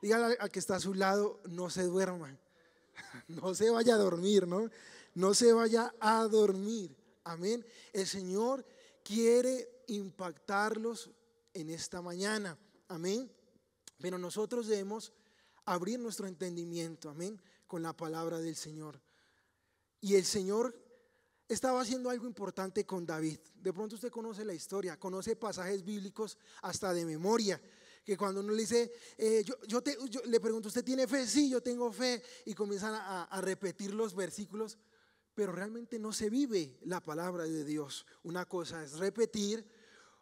Dígale al que está a su lado, no se duerma, no se vaya a dormir, ¿no? No se vaya a dormir. Amén. El Señor quiere impactarlos en esta mañana. Amén. Pero nosotros debemos abrir nuestro entendimiento. Amén. Con la palabra del Señor. Y el Señor estaba haciendo algo importante con David. De pronto usted conoce la historia, conoce pasajes bíblicos hasta de memoria que cuando uno le dice, eh, yo, le pregunto, ¿usted tiene fe? Sí, yo tengo fe. Y comienzan a repetir los versículos, pero realmente no se vive la palabra de Dios. Una cosa es repetir,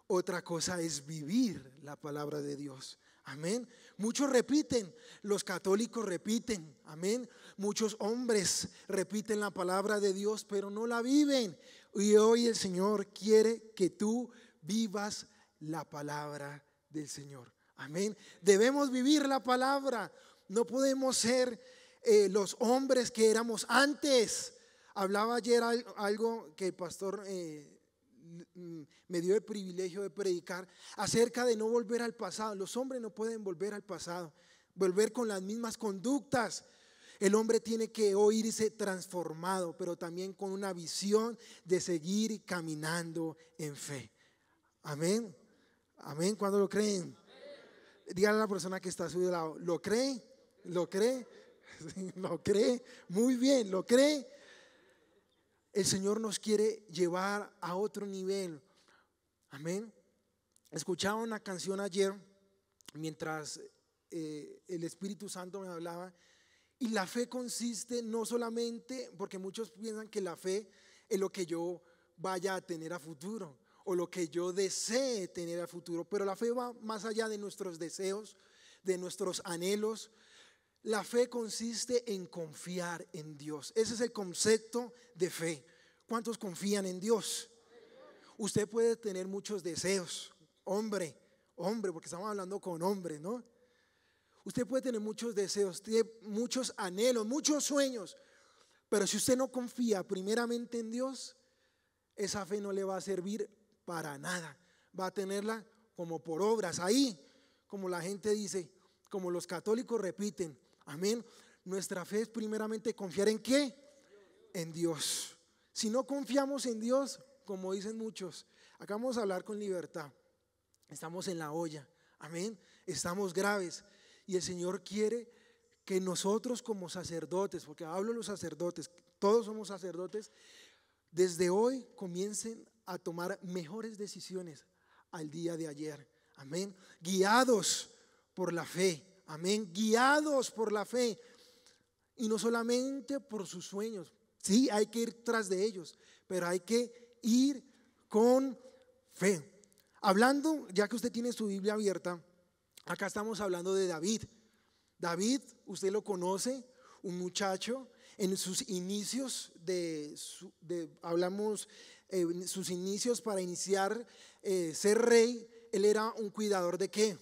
otra cosa es vivir la palabra de Dios. Amén. Muchos repiten, los católicos repiten, amén. Muchos hombres repiten la palabra de Dios, pero no la viven. Y hoy el Señor quiere que tú vivas la palabra del Señor. Amén. Debemos vivir la palabra. No podemos ser eh, los hombres que éramos antes. Hablaba ayer algo que el pastor eh, mm, me dio el privilegio de predicar acerca de no volver al pasado. Los hombres no pueden volver al pasado, volver con las mismas conductas. El hombre tiene que oírse transformado, pero también con una visión de seguir caminando en fe. Amén. Amén. Cuando lo creen? Dígale a la persona que está a su lado, ¿lo cree? ¿Lo cree? ¿Lo cree? Muy bien, ¿lo cree? El Señor nos quiere llevar a otro nivel. Amén. Escuchaba una canción ayer mientras eh, el Espíritu Santo me hablaba. Y la fe consiste no solamente, porque muchos piensan que la fe es lo que yo vaya a tener a futuro o lo que yo desee tener al futuro, pero la fe va más allá de nuestros deseos, de nuestros anhelos. La fe consiste en confiar en Dios. Ese es el concepto de fe. ¿Cuántos confían en Dios? Usted puede tener muchos deseos, hombre, hombre, porque estamos hablando con hombres, ¿no? Usted puede tener muchos deseos, tiene muchos anhelos, muchos sueños, pero si usted no confía primeramente en Dios, esa fe no le va a servir para nada. Va a tenerla como por obras. Ahí, como la gente dice, como los católicos repiten, amén. Nuestra fe es primeramente confiar en qué? En Dios. Si no confiamos en Dios, como dicen muchos, acabamos a hablar con libertad. Estamos en la olla, amén. Estamos graves y el Señor quiere que nosotros como sacerdotes, porque hablo los sacerdotes, todos somos sacerdotes, desde hoy comiencen a tomar mejores decisiones al día de ayer. Amén. Guiados por la fe. Amén. Guiados por la fe. Y no solamente por sus sueños. Sí, hay que ir tras de ellos, pero hay que ir con fe. Hablando, ya que usted tiene su Biblia abierta, acá estamos hablando de David. David, usted lo conoce, un muchacho en sus inicios de, de hablamos eh, sus inicios para iniciar eh, ser rey, él era un cuidador de qué?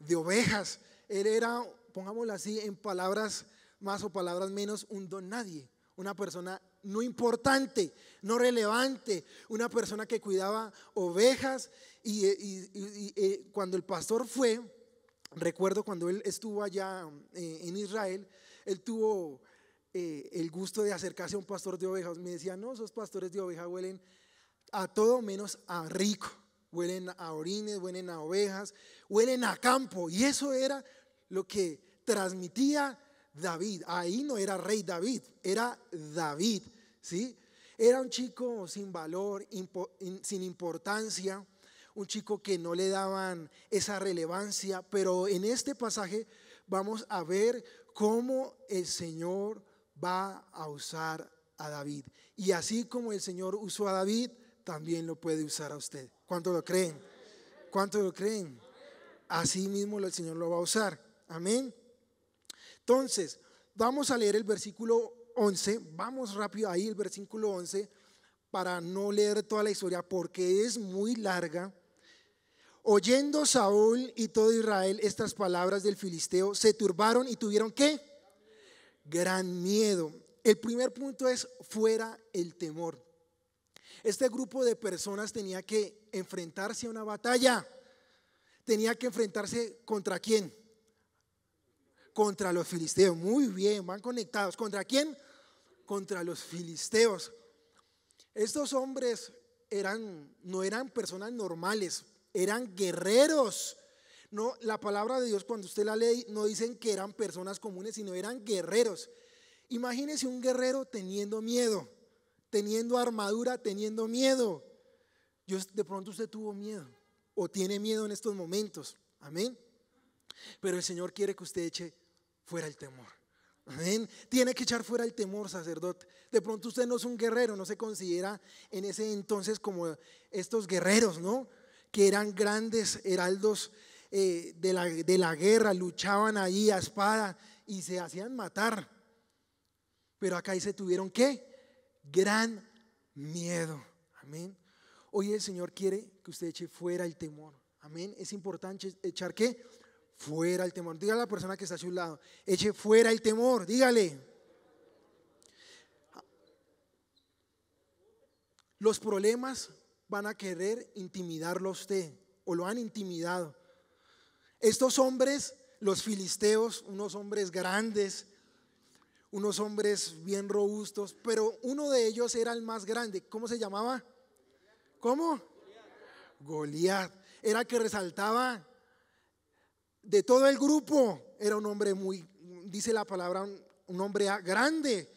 De ovejas. Él era, pongámoslo así, en palabras más o palabras menos, un don nadie, una persona no importante, no relevante, una persona que cuidaba ovejas y, eh, cuando el pastor fue, recuerdo cuando él estuvo allá en Israel, él tuvo eh, el gusto de acercarse a un pastor de ovejas. Me decía no, esos pastores de ovejas huelen a todo menos a rico. Huelen a orines, huelen a ovejas, huelen a campo. Y eso era lo que transmitía David. Ahí no era rey David, era David. ¿sí? Era un chico sin valor, sin importancia, un chico que no le daban esa relevancia. Pero en este pasaje vamos a ver cómo el Señor va a usar a David. Y así como el Señor usó a David, también lo puede usar a usted. ¿Cuánto lo creen? ¿Cuánto lo creen? Así mismo el Señor lo va a usar. Amén. Entonces, vamos a leer el versículo 11. Vamos rápido ahí, el versículo 11, para no leer toda la historia, porque es muy larga. Oyendo Saúl y todo Israel estas palabras del filisteo, se turbaron y tuvieron que gran miedo. El primer punto es fuera el temor. Este grupo de personas tenía que enfrentarse a una batalla. Tenía que enfrentarse contra quién? Contra los filisteos. Muy bien, van conectados. ¿Contra quién? Contra los filisteos. Estos hombres eran, no eran personas normales, eran guerreros no, la palabra de Dios cuando usted la lee no dicen que eran personas comunes, sino eran guerreros. Imagínese un guerrero teniendo miedo, teniendo armadura, teniendo miedo. de pronto usted tuvo miedo o tiene miedo en estos momentos. Amén. Pero el Señor quiere que usted eche fuera el temor. Amén. Tiene que echar fuera el temor, sacerdote. De pronto usted no es un guerrero, no se considera en ese entonces como estos guerreros, ¿no? Que eran grandes heraldos eh, de, la, de la guerra, luchaban ahí a espada y se hacían matar. Pero acá se tuvieron qué? Gran miedo. Amén. Hoy el Señor quiere que usted eche fuera el temor. Amén. Es importante echar qué? Fuera el temor. diga a la persona que está a su lado, eche fuera el temor. Dígale. Los problemas van a querer intimidarlo a usted o lo han intimidado. Estos hombres, los filisteos, unos hombres grandes, unos hombres bien robustos, pero uno de ellos era el más grande. ¿Cómo se llamaba? ¿Cómo? Goliat. Era que resaltaba de todo el grupo. Era un hombre muy, dice la palabra, un, hombre grande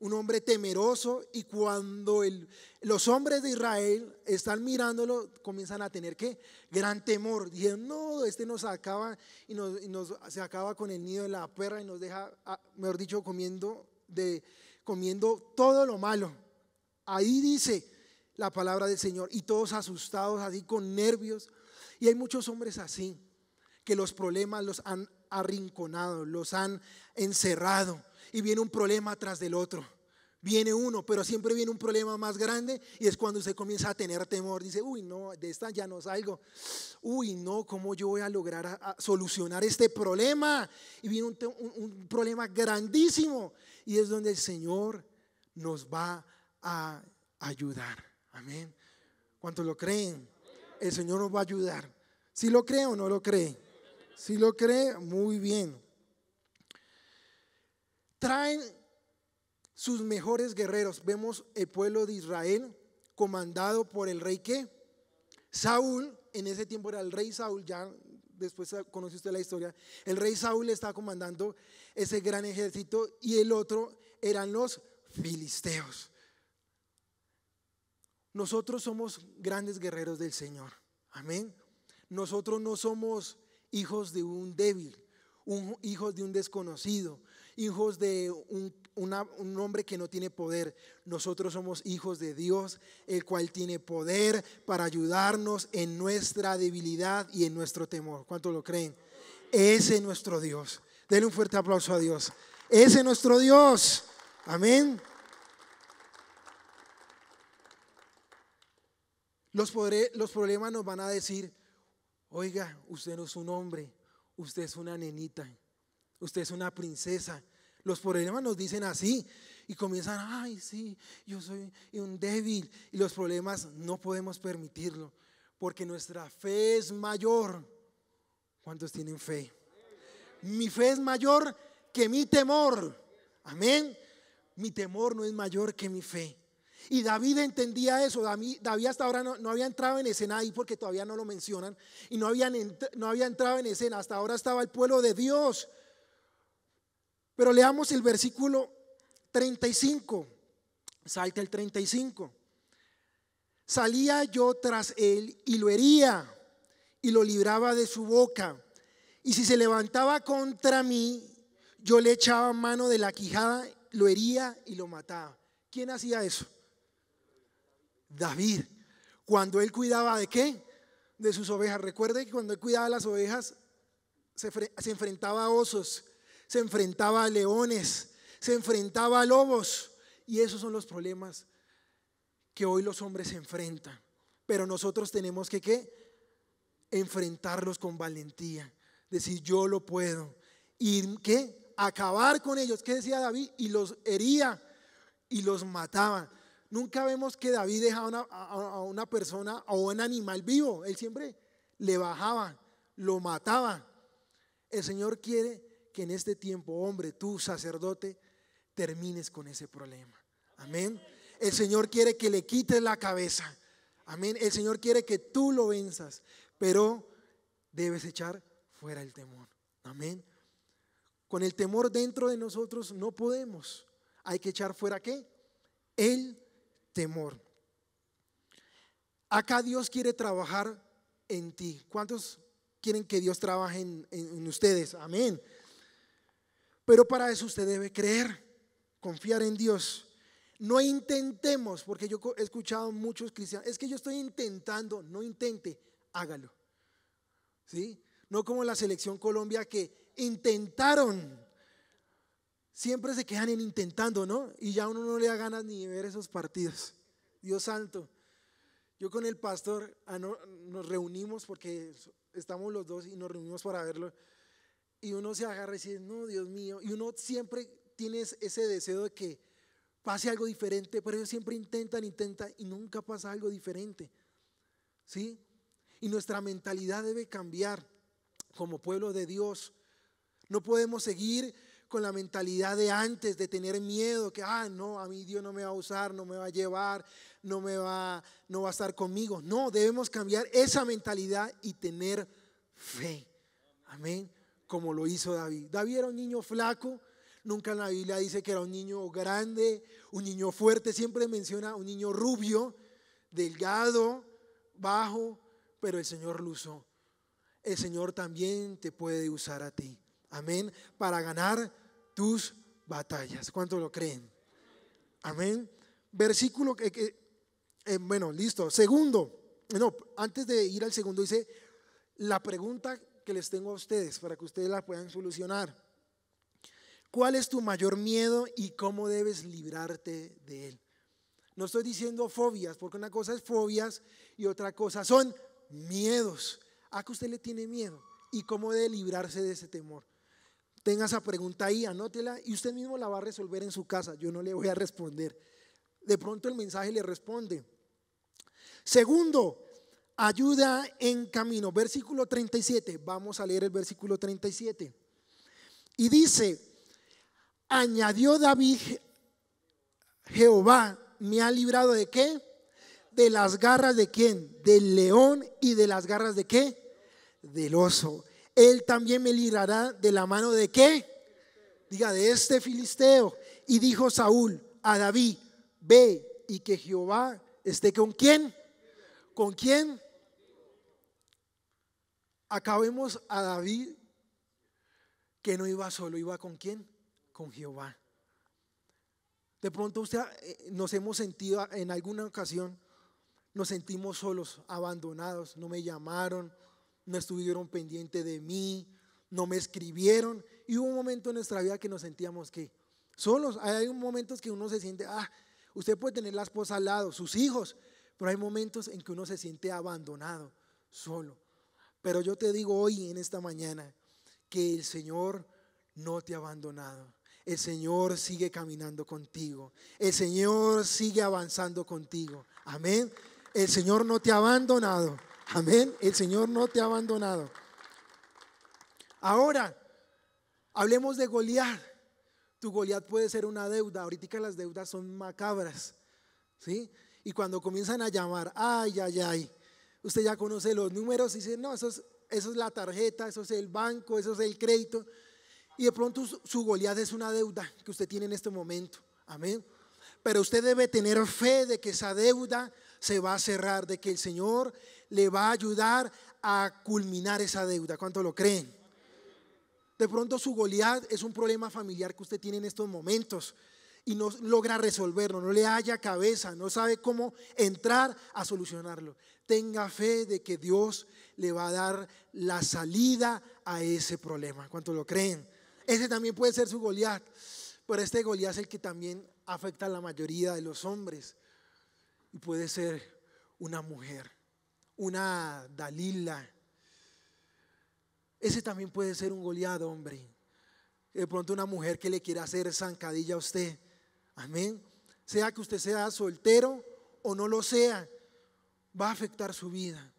un hombre temeroso y cuando el, los hombres de Israel están mirándolo, comienzan a tener qué? Gran temor. Dicen, no, este nos acaba y nos, se acaba con el nido de la perra y nos deja, ah, mejor dicho, comiendo, de, comiendo todo lo malo. Ahí dice la palabra del Señor y todos asustados, así con nervios. Y hay muchos hombres así, que los problemas los han arrinconado, los han encerrado y viene un problema tras del otro. Viene uno, pero siempre viene un problema más grande y es cuando usted comienza a tener temor. Dice, uy, no, de esta ya no salgo. Uy, no, ¿cómo yo voy a lograr solucionar este problema? Y viene un, problema grandísimo y es donde el Señor nos va a ayudar. Amén. ¿Cuántos lo creen? El Señor nos va a ayudar. Si lo cree o no lo cree. Si lo cree, muy bien traen sus mejores guerreros. Vemos el pueblo de Israel comandado por el rey que Saúl, en ese tiempo era el rey Saúl, ya después conoce usted la historia, el rey Saúl está comandando ese gran ejército y el otro eran los filisteos. Nosotros somos grandes guerreros del Señor. Amén. Nosotros no somos hijos de un débil, un, hijos de un desconocido hijos de un, hombre que no tiene poder. Nosotros somos hijos de Dios, el cual tiene poder para ayudarnos en nuestra debilidad y en nuestro temor. ¿Cuánto lo creen? Ese es nuestro Dios. Denle un fuerte aplauso a Dios. Ese es nuestro Dios. Amén. Los, los, problemas nos van a decir, oiga, usted no es un hombre, usted es una nenita, usted es una princesa, los problemas nos dicen así y comienzan, ay, sí, yo soy un débil. Y los problemas no podemos permitirlo porque nuestra fe es mayor. ¿Cuántos tienen fe? Mi fe es mayor que mi temor. Amén. Mi temor no es mayor que mi fe. Y David entendía eso. David hasta ahora no, había entrado en escena ahí porque todavía no lo mencionan. Y no, habían, no había entrado en escena. Hasta ahora estaba el pueblo de Dios. Pero leamos el versículo 35. Salta el 35. Salía yo tras él y lo hería y lo libraba de su boca. Y si se levantaba contra mí, yo le echaba mano de la quijada, lo hería y lo mataba. ¿Quién hacía eso? David. Cuando él cuidaba de qué? De sus ovejas. Recuerde que cuando él cuidaba las ovejas, se, se enfrentaba a osos se enfrentaba a leones, se enfrentaba a lobos. Y esos son los problemas que hoy los hombres se enfrentan. Pero nosotros tenemos que ¿qué? enfrentarlos con valentía, decir yo lo puedo. ¿Y qué? Acabar con ellos. ¿Qué decía David? Y los hería y los mataba. Nunca vemos que David dejaba a, a una persona o un animal vivo. Él siempre le bajaba, lo mataba. El Señor quiere que en este tiempo, hombre, tú sacerdote, termines con ese problema. Amén. El Señor quiere que le quites la cabeza. Amén. El Señor quiere que tú lo venzas, pero debes echar fuera el temor. Amén. Con el temor dentro de nosotros no podemos. Hay que echar fuera qué? El temor. Acá Dios quiere trabajar en ti. ¿Cuántos quieren que Dios trabaje en ustedes? Amén. Pero para eso usted debe creer, confiar en Dios. No intentemos, porque yo he escuchado muchos cristianos, es que yo estoy intentando, no intente, hágalo. ¿Sí? No como la selección Colombia que intentaron. Siempre se quedan en intentando, ¿no? Y ya uno no le da ganas ni de ver esos partidos. Dios santo. Yo con el pastor ah, nos reunimos porque estamos los dos y nos reunimos para verlo y uno se agarra y dice, no, Dios mío, y uno siempre tiene ese deseo de que pase algo diferente, pero ellos siempre intentan, intentan y nunca pasa algo diferente. ¿Sí? Y nuestra mentalidad debe cambiar como pueblo de Dios. No podemos seguir con la mentalidad de antes, de tener miedo, que, ah, no, a mí Dios no me va a usar, no me va a llevar, no me va, no va a estar conmigo. No, debemos cambiar esa mentalidad y tener fe. Amén como lo hizo David. David era un niño flaco, nunca en la Biblia dice que era un niño grande, un niño fuerte, siempre menciona un niño rubio, delgado, bajo, pero el Señor lo usó. El Señor también te puede usar a ti. Amén. Para ganar tus batallas. ¿Cuánto lo creen? Amén. Versículo que, eh, bueno, listo. Segundo, no, antes de ir al segundo dice la pregunta les tengo a ustedes para que ustedes la puedan solucionar. ¿Cuál es tu mayor miedo y cómo debes librarte de él? No estoy diciendo fobias, porque una cosa es fobias y otra cosa son miedos. ¿A qué usted le tiene miedo? ¿Y cómo debe librarse de ese temor? Tenga esa pregunta ahí, anótela y usted mismo la va a resolver en su casa. Yo no le voy a responder. De pronto el mensaje le responde. Segundo, ayuda en camino. Versículo 37, vamos a leer el versículo 37. Y dice, añadió David, Jehová me ha librado de qué? De las garras de quién? Del león y de las garras de qué? Del oso. Él también me librará de la mano de qué? Diga, de este filisteo. Y dijo Saúl a David, ve y que Jehová esté con quién? ¿Con quién? Acabemos a David que no iba solo, iba con quién? Con Jehová. De pronto usted, eh, nos hemos sentido ah, en alguna ocasión, nos sentimos solos, abandonados, no me llamaron, no estuvieron pendientes de mí, no me escribieron. Y hubo un momento en nuestra vida que nos sentíamos que solos. Hay momentos que uno se siente, ah, usted puede tener la esposa al lado, sus hijos, pero hay momentos en que uno se siente abandonado, solo. Pero yo te digo hoy en esta mañana que el Señor no te ha abandonado. El Señor sigue caminando contigo. El Señor sigue avanzando contigo. Amén. El Señor no te ha abandonado. Amén. El Señor no te ha abandonado. Ahora, hablemos de Goliat. Tu Goliat puede ser una deuda. Ahorita las deudas son macabras. ¿Sí? Y cuando comienzan a llamar, ay, ay, ay, usted ya conoce los números y dice, no, eso es, la tarjeta, eso es el banco, eso es el crédito. Y de pronto su, su es una deuda que usted tiene en este momento. Amén. Pero usted debe tener fe de que esa deuda se va a cerrar, de que el Señor le va a ayudar a culminar esa deuda. ¿Cuánto lo creen? De pronto su Goliat es un problema familiar que usted tiene en estos momentos y no logra resolverlo, no le haya cabeza, no sabe cómo entrar a solucionarlo. Tenga fe de que Dios le va a dar la salida a ese problema. ¿Cuánto lo creen? Ese también puede ser su Goliat, pero este Goliat es el que también afecta a la mayoría de los hombres. Y puede ser una mujer, una Dalila. Ese también puede ser un Goliat, hombre. De pronto una mujer que le quiera hacer zancadilla a usted Amén. Sea que usted sea soltero o no lo sea, va a afectar su vida.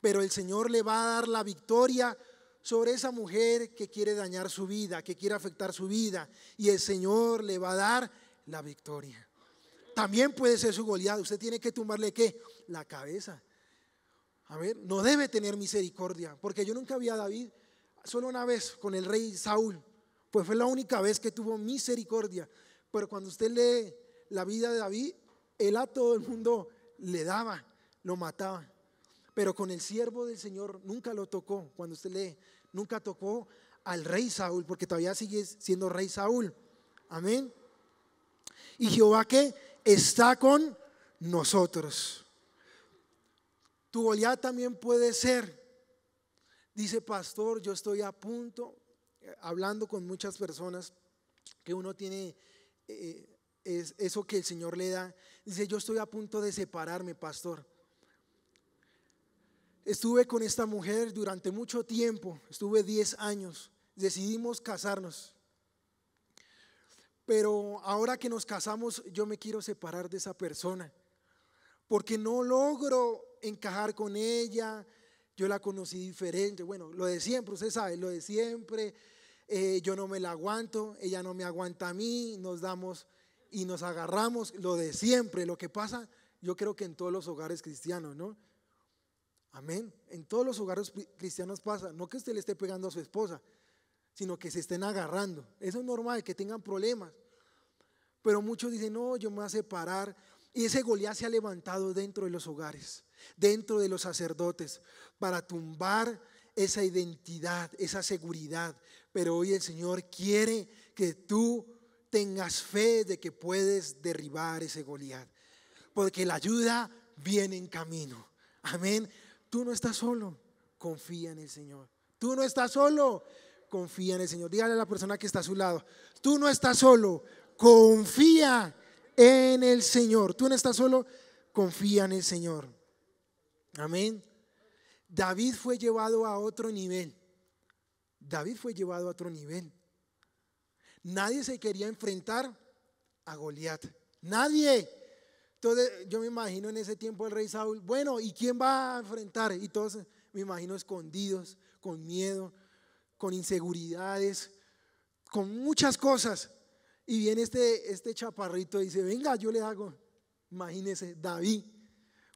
Pero el Señor le va a dar la victoria sobre esa mujer que quiere dañar su vida, que quiere afectar su vida. Y el Señor le va a dar la victoria. También puede ser su goleada. Usted tiene que tumbarle qué? La cabeza. A ver, no debe tener misericordia. Porque yo nunca vi a David, solo una vez con el rey Saúl. Pues fue la única vez que tuvo misericordia. Pero cuando usted lee la vida de David, él a todo el mundo le daba, lo mataba. Pero con el siervo del Señor nunca lo tocó. Cuando usted lee, nunca tocó al rey Saúl, porque todavía sigue siendo rey Saúl. Amén. Y Jehová que está con nosotros. Tu Goliat también puede ser. Dice, pastor, yo estoy a punto, eh, hablando con muchas personas, que uno tiene eh, es eso que el Señor le da. Dice, yo estoy a punto de separarme, pastor. Estuve con esta mujer durante mucho tiempo, estuve 10 años, decidimos casarnos. Pero ahora que nos casamos, yo me quiero separar de esa persona, porque no logro encajar con ella, yo la conocí diferente, bueno, lo de siempre, usted sabe, lo de siempre, eh, yo no me la aguanto, ella no me aguanta a mí, nos damos y nos agarramos, lo de siempre, lo que pasa, yo creo que en todos los hogares cristianos, ¿no? Amén. En todos los hogares cristianos pasa, no que usted le esté pegando a su esposa, sino que se estén agarrando. Eso es normal, que tengan problemas. Pero muchos dicen, no, yo me voy a separar. Y ese Goliat se ha levantado dentro de los hogares, dentro de los sacerdotes, para tumbar esa identidad, esa seguridad, pero hoy el Señor quiere que tú tengas fe de que puedes derribar ese Goliat. Porque la ayuda viene en camino. Amén. Tú no estás solo. Confía en el Señor. Tú no estás solo. Confía en el Señor. Dígale a la persona que está a su lado. Tú no estás solo. Confía en el Señor. Tú no estás solo. Confía en el Señor. Amén. David fue llevado a otro nivel. David fue llevado a otro nivel. Nadie se quería enfrentar a Goliat. Nadie. Entonces yo me imagino en ese tiempo el rey Saúl, bueno, ¿y quién va a enfrentar? Y todos me imagino escondidos, con miedo, con inseguridades, con muchas cosas. Y viene este, este chaparrito y dice, venga, yo le hago. Imagínese, David,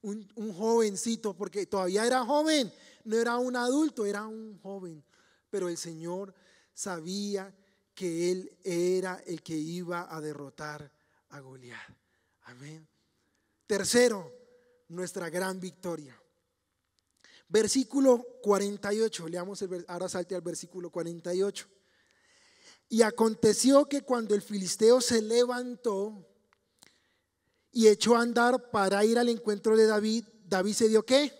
un jovencito, porque todavía era joven, no era un adulto, era un joven, pero el Señor sabía que Él era el que iba a derrotar a Goliat. Amén. Tercero, nuestra gran victoria. Versículo 48, leamos ahora salte al versículo 48. Y aconteció que cuando el filisteo se levantó y echó a andar para ir al encuentro de David, David se dio qué?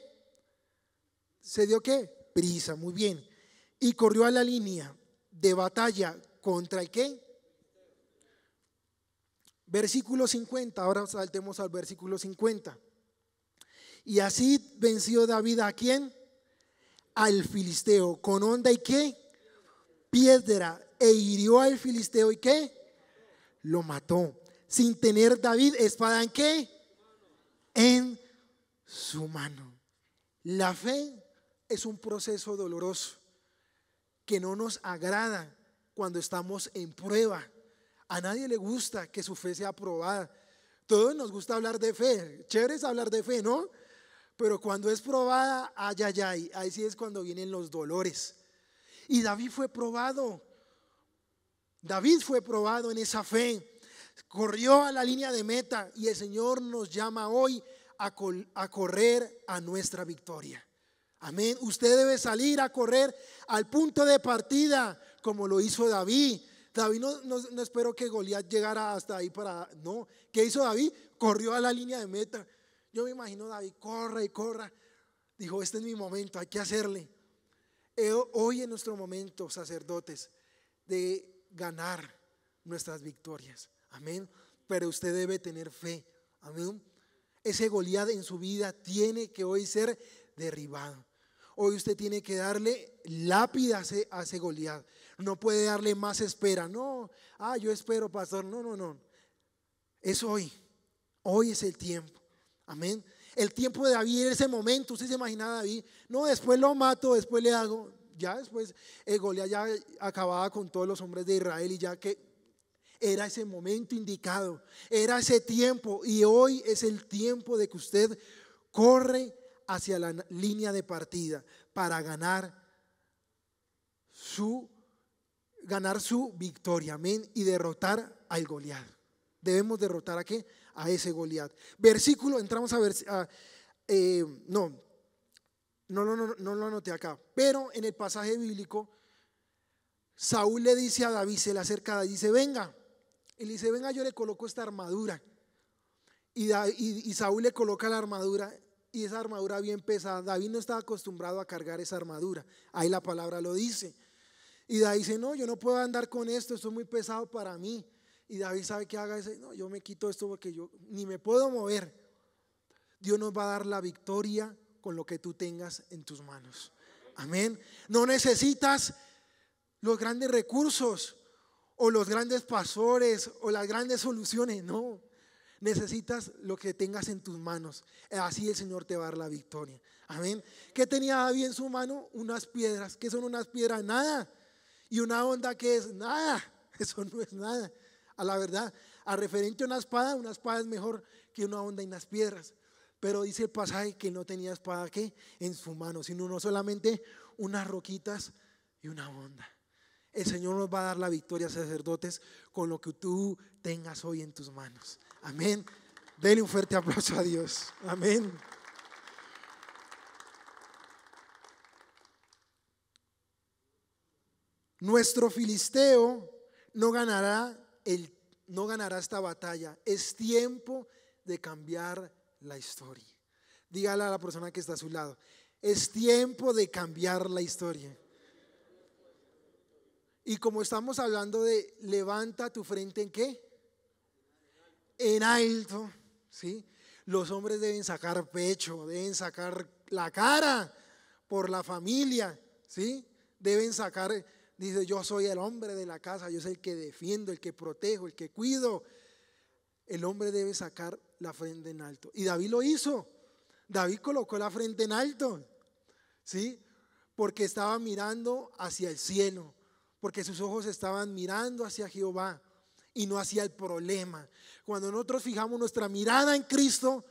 ¿Se dio qué? Prisa, muy bien y corrió a la línea de batalla contra el qué? Versículo 50, ahora saltemos al versículo 50. Y así venció David a quién? Al filisteo, con onda y qué? Piedra, e hirió al filisteo y qué? Lo mató, sin tener David espada en qué? En su mano. La fe es un proceso doloroso que no nos agrada cuando estamos en prueba. A nadie le gusta que su fe sea probada. Todos nos gusta hablar de fe. Chévere es hablar de fe, ¿no? Pero cuando es probada, ay, ay, ay. Ahí sí es cuando vienen los dolores. Y David fue probado. David fue probado en esa fe. Corrió a la línea de meta y el Señor nos llama hoy a correr a nuestra victoria. Amén. Usted debe salir a correr al punto de partida, como lo hizo David. David no, no, que Goliat llegara hasta ahí para. No. ¿Qué hizo David? Corrió a la línea de meta. Yo me imagino David, corre y corra. Dijo: Este es mi momento, hay que hacerle. Eh, hoy en nuestro momento, sacerdotes, de ganar nuestras victorias. Amén. Pero usted debe tener fe. Amén. Ese Goliat en su vida tiene que hoy ser derribado. Hoy usted tiene que darle lápida a ese Goliat. No puede darle más espera. No, ah, yo espero, pastor. No, no, no. Es hoy. Hoy es el tiempo. Amén. El tiempo de David, ese momento, usted se imagina a David. No, después lo mato, después le hago. Ya después, el Goliat ya acababa con todos los hombres de Israel y ya que era ese momento indicado, era ese tiempo y hoy es el tiempo de que usted corre hacia la línea de partida para ganar su ganar su victoria, amén, y derrotar al Goliat. Debemos derrotar a qué? A ese Goliat. Versículo, entramos a ver, eh, no, no, no, no, no lo anoté acá, pero en el pasaje bíblico, Saúl le dice a David, se le acerca y dice, venga, y dice, venga, yo le coloco esta armadura. y Saúl le coloca la armadura y esa armadura bien pesada. David no estaba acostumbrado a cargar esa armadura. Ahí la palabra lo dice. Y David dice, no, yo no puedo andar con esto, esto es muy pesado para mí. Y David sabe que haga ese, no, yo me quito esto porque yo ni me puedo mover. Dios nos va a dar la victoria con lo que tú tengas en tus manos. Amén. No necesitas los grandes recursos o los grandes pastores o las grandes soluciones, no. Necesitas lo que tengas en tus manos. Así el Señor te va a dar la victoria. Amén. ¿Qué tenía David en su mano? Unas piedras. ¿Qué son unas piedras? Nada. Y una onda que es nada. Eso no es nada. A la verdad, a referente a una espada, una espada es mejor que una onda y unas piedras. Pero dice el pasaje que no tenía espada que en su mano, sino no solamente unas roquitas y una onda. El Señor nos va a dar la victoria, sacerdotes, con lo que tú tengas hoy en tus manos. Amén. denle un fuerte aplauso a Dios. Amén. Nuestro filisteo no ganará, el, no ganará esta batalla. Es tiempo de cambiar la historia. Dígale a la persona que está a su lado. Es tiempo de cambiar la historia. Y como estamos hablando de levanta tu frente en qué? en alto, ¿sí? Los hombres deben sacar pecho, deben sacar la cara por la familia, ¿sí? Deben sacar, dice, yo soy el hombre de la casa, yo soy el que defiendo, el que protejo, el que cuido. El hombre debe sacar la frente en alto. Y David lo hizo. David colocó la frente en alto, ¿sí? Porque estaba mirando hacia el cielo, porque sus ojos estaban mirando hacia Jehová y no hacia el problema. Cuando nosotros fijamos nuestra mirada en Cristo,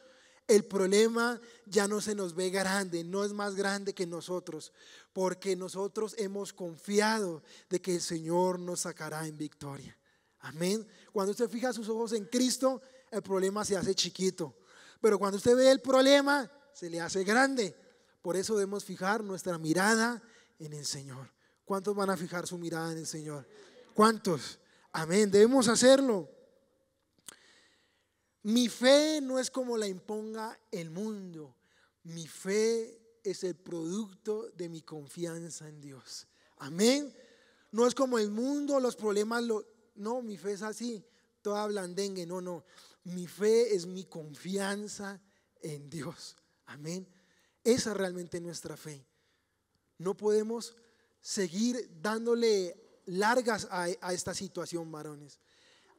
el problema ya no se nos ve grande, no es más grande que nosotros, porque nosotros hemos confiado de que el Señor nos sacará en victoria. Amén. Cuando usted fija sus ojos en Cristo, el problema se hace chiquito. Pero cuando usted ve el problema, se le hace grande. Por eso debemos fijar nuestra mirada en el Señor. ¿Cuántos van a fijar su mirada en el Señor? ¿Cuántos? Amén, debemos hacerlo. Mi fe no es como la imponga el mundo. Mi fe es el producto de mi confianza en Dios. Amén. No es como el mundo, los problemas, no, mi fe es así, toda blandengue, no, no. Mi fe es mi confianza en Dios. Amén. Esa es realmente nuestra fe. No podemos seguir dándole largas a, esta situación, varones.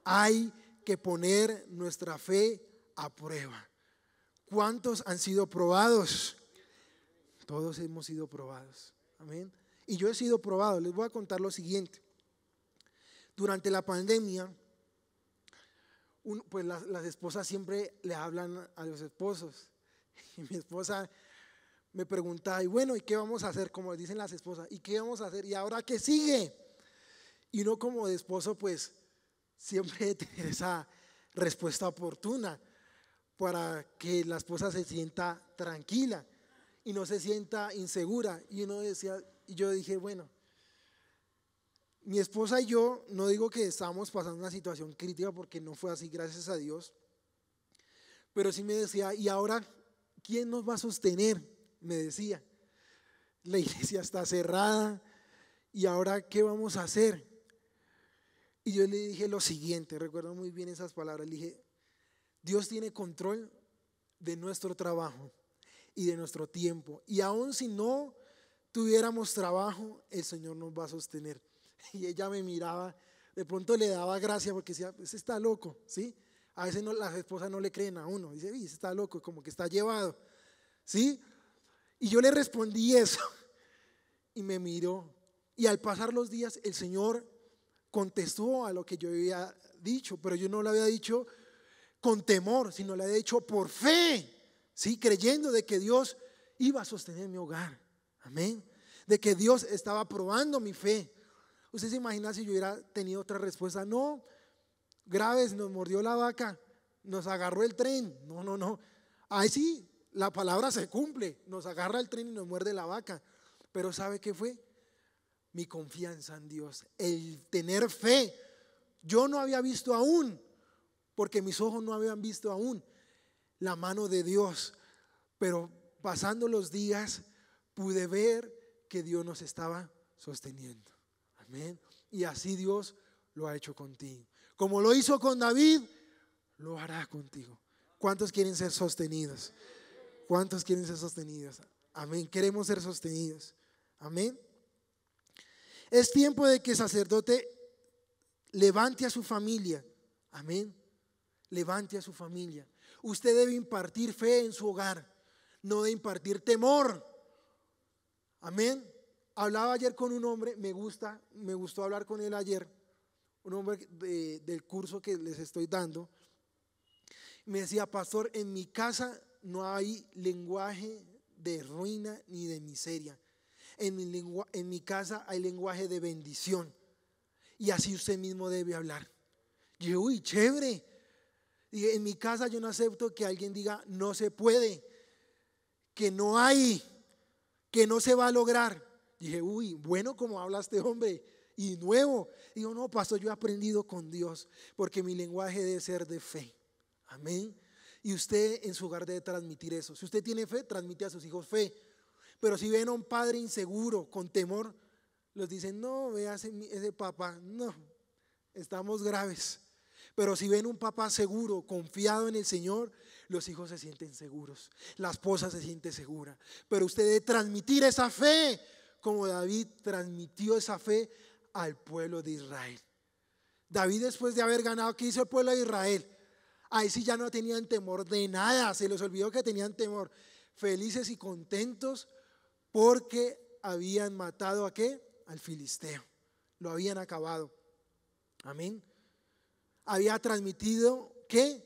Hay que poner nuestra fe a prueba. ¿Cuántos han sido probados? Todos hemos sido probados. Amén. Y yo he sido probado. Les voy a contar lo siguiente. Durante la pandemia, pues las, esposas siempre le hablan a los esposos. Y mi esposa me preguntaba, y bueno, ¿y qué vamos a hacer? Como dicen las esposas, ¿y qué vamos a hacer? ¿Y ahora qué sigue? Y uno como de esposo, pues, siempre tener esa respuesta oportuna para que la esposa se sienta tranquila y no se sienta insegura. Y uno decía, y yo dije, bueno, mi esposa y yo, no digo que estamos pasando una situación crítica porque no fue así, gracias a Dios, pero sí me decía, ¿y ahora quién nos va a sostener? Me decía, la iglesia está cerrada, ¿y ahora qué vamos a hacer? Y yo le dije lo siguiente, recuerdo muy bien esas palabras, le dije, Dios tiene control de nuestro trabajo y de nuestro tiempo. Y aun si no tuviéramos trabajo, el Señor nos va a sostener. Y ella me miraba, de pronto le daba gracia porque decía, ese está loco, ¿sí? A veces no, las esposas no le creen a uno, dice, ese está loco, como que está llevado, ¿sí? Y yo le respondí eso y me miró. Y al pasar los días, el Señor contestó a lo que yo había dicho, pero yo no lo había dicho con temor, sino lo había dicho por fe, ¿sí? creyendo de que Dios iba a sostener mi hogar. Amén. De que Dios estaba probando mi fe. Usted se imagina si yo hubiera tenido otra respuesta. No, graves, nos mordió la vaca, nos agarró el tren. No, no, no. Ahí sí, la palabra se cumple. Nos agarra el tren y nos muerde la vaca. Pero ¿sabe qué fue? mi confianza en Dios, el tener fe. Yo no había visto aún, porque mis ojos no habían visto aún la mano de Dios, pero pasando los días pude ver que Dios nos estaba sosteniendo. Amén. Y así Dios lo ha hecho contigo. Como lo hizo con David, lo hará contigo. ¿Cuántos quieren ser sostenidos? ¿Cuántos quieren ser sostenidos? Amén. Queremos ser sostenidos. Amén. Es tiempo de que el sacerdote levante a su familia. Amén. Levante a su familia. Usted debe impartir fe en su hogar, no de impartir temor. Amén. Hablaba ayer con un hombre, me gusta, me gustó hablar con él ayer, un hombre del curso que les estoy dando. Me decía, pastor, en mi casa no hay lenguaje de ruina ni de miseria en mi, casa hay lenguaje de bendición. Y así usted mismo debe hablar. Y uy, chévere. Y en mi casa yo no acepto que alguien diga, no se puede, que no hay, que no se va a lograr. dije, uy, bueno como habla este hombre. Y nuevo. Y digo, no, pastor, yo he aprendido con Dios, porque mi lenguaje debe ser de fe. Amén. Y usted en su hogar debe transmitir eso. Si usted tiene fe, transmite a sus hijos fe. Pero si ven a un padre inseguro, con temor, los dicen, no, vea ese papá, no, estamos graves. Pero si ven un papá seguro, confiado en el Señor, los hijos se sienten seguros, la esposa se siente segura. Pero usted debe transmitir esa fe, como David transmitió esa fe al pueblo de Israel. David después de haber ganado, ¿qué hizo el pueblo de Israel? Ahí sí ya no tenían temor de nada, se les olvidó que tenían temor. Felices y contentos porque habían matado a qué? Al filisteo. Lo habían acabado. Amén. Había transmitido qué?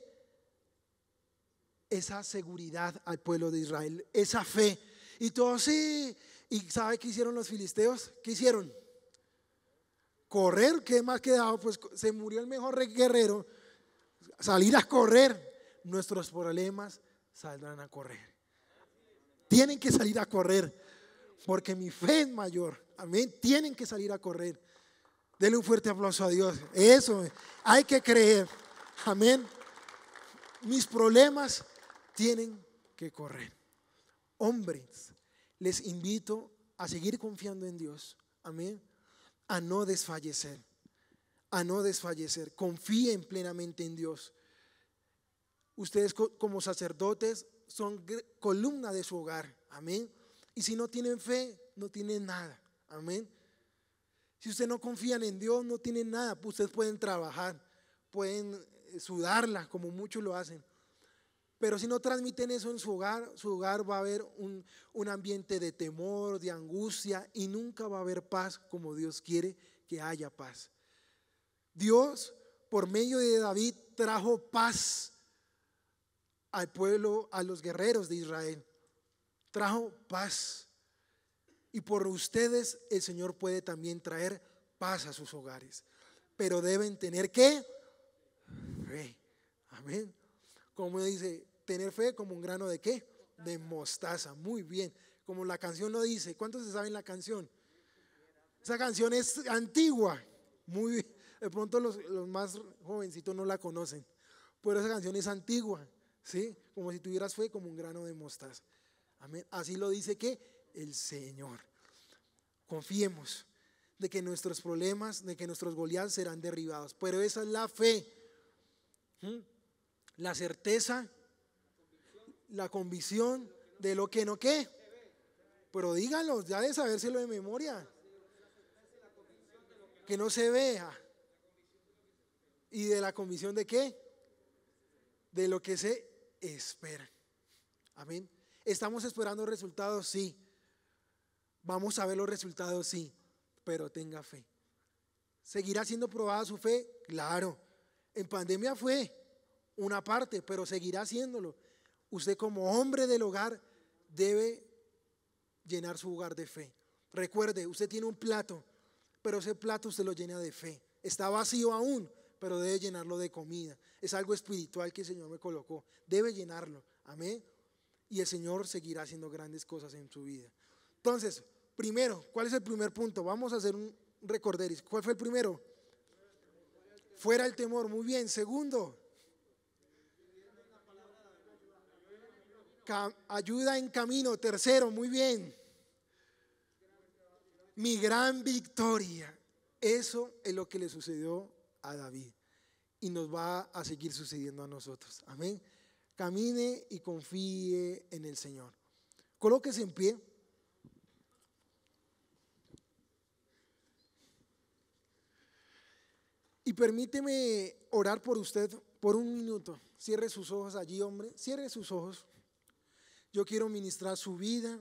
Esa seguridad al pueblo de Israel, esa fe. Y todos sí. ¿Y sabe qué hicieron los filisteos? ¿Qué hicieron? Correr, ¿qué más quedaba? Pues se murió el mejor guerrero. Salir a correr. Nuestros problemas saldrán a correr. Tienen que salir a correr porque mi fe es mayor. Amén. Tienen que salir a correr. Denle un fuerte aplauso a Dios. Eso, hay que creer. Amén. Mis problemas tienen que correr. Hombres, les invito a seguir confiando en Dios. Amén. A no desfallecer. A no desfallecer. Confíen plenamente en Dios. Ustedes como sacerdotes son columna de su hogar. Amén. Y si no tienen fe, no tienen nada. Amén. Si ustedes no confían en Dios, no tienen nada. Pues ustedes pueden trabajar, pueden eh, sudarla, como muchos lo hacen. Pero si no transmiten eso en su hogar, su hogar va a haber un, un ambiente de temor, de angustia y nunca va a haber paz como Dios quiere que haya paz. Dios, por medio de David, trajo paz al pueblo, a los guerreros de Israel trajo paz. Y por ustedes el Señor puede también traer paz a sus hogares. Pero deben tener que fe. Amén. Como dice, tener fe como un grano de qué? De mostaza. Muy bien. Como la canción lo dice. ¿Cuántos se saben la canción? Esa canción es antigua. Muy bien. De pronto los, más jovencitos no la conocen. Pero esa canción es antigua. ¿Sí? Como si tuvieras fe como un grano de mostaza. Así lo dice que el Señor. Confiemos de que nuestros problemas, de que nuestros goleados serán derribados. Pero esa es la fe, ¿Mm? la certeza, la convicción de lo que no qué. Pero díganos ya de sabérselo de memoria. Que no se vea. ¿Y de la convicción de qué? De lo que se espera. Amén. ¿Estamos esperando resultados? Sí. Vamos a ver los resultados, sí. Pero tenga fe. ¿Seguirá siendo probada su fe? Claro. En pandemia fue una parte, pero seguirá haciéndolo. Usted como hombre del hogar debe llenar su hogar de fe. Recuerde, usted tiene un plato, pero ese plato usted lo llena de fe. Está vacío aún, pero debe llenarlo de comida. Es algo espiritual que el Señor me colocó. Debe llenarlo. Amén y el Señor seguirá haciendo grandes cosas en su vida. Entonces, primero, ¿cuál es el primer punto? Vamos a hacer un recorderis. ¿Cuál fue el primero? Fuera el temor, muy bien. Segundo, ayuda en camino. Tercero, muy bien. Mi gran victoria. Eso es lo que le sucedió a David y nos va a seguir sucediendo a nosotros. Amén camine y confíe en el Señor. Colóquese en pie. Y permíteme orar por usted por un minuto. Cierre sus ojos allí, hombre. Cierre sus ojos. Yo quiero ministrar su vida.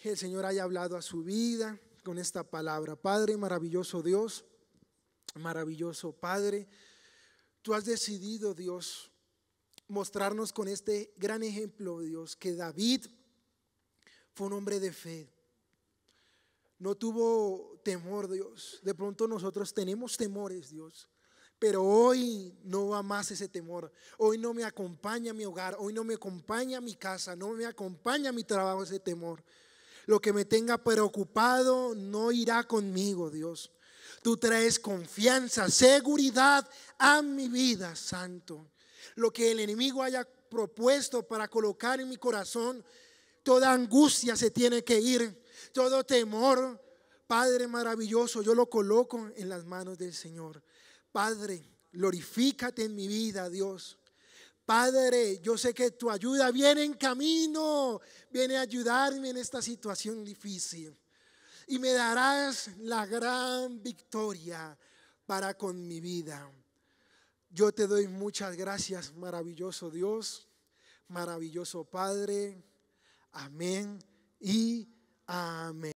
Que el Señor haya hablado a su vida con esta palabra. Padre, maravilloso Dios, maravilloso Padre, tú has decidido, Dios, mostrarnos con este gran ejemplo, Dios, que David fue un hombre de fe. No tuvo temor, Dios. De pronto nosotros tenemos temores, Dios. Pero hoy no va más ese temor. Hoy no me acompaña mi hogar. Hoy no me acompaña mi casa. No me acompaña mi trabajo ese temor. Lo que me tenga preocupado no irá conmigo, Dios. Tú traes confianza, seguridad a mi vida, Santo lo que el enemigo haya propuesto para colocar en mi corazón, toda angustia se tiene que ir, todo temor. Padre maravilloso, yo lo coloco en las manos del Señor. Padre, glorifícate en mi vida, Dios. Padre, yo sé que tu ayuda viene en camino, viene a ayudarme en esta situación difícil. Y me darás la gran victoria para con mi vida. Yo te doy muchas gracias, maravilloso Dios, maravilloso Padre. Amén y amén.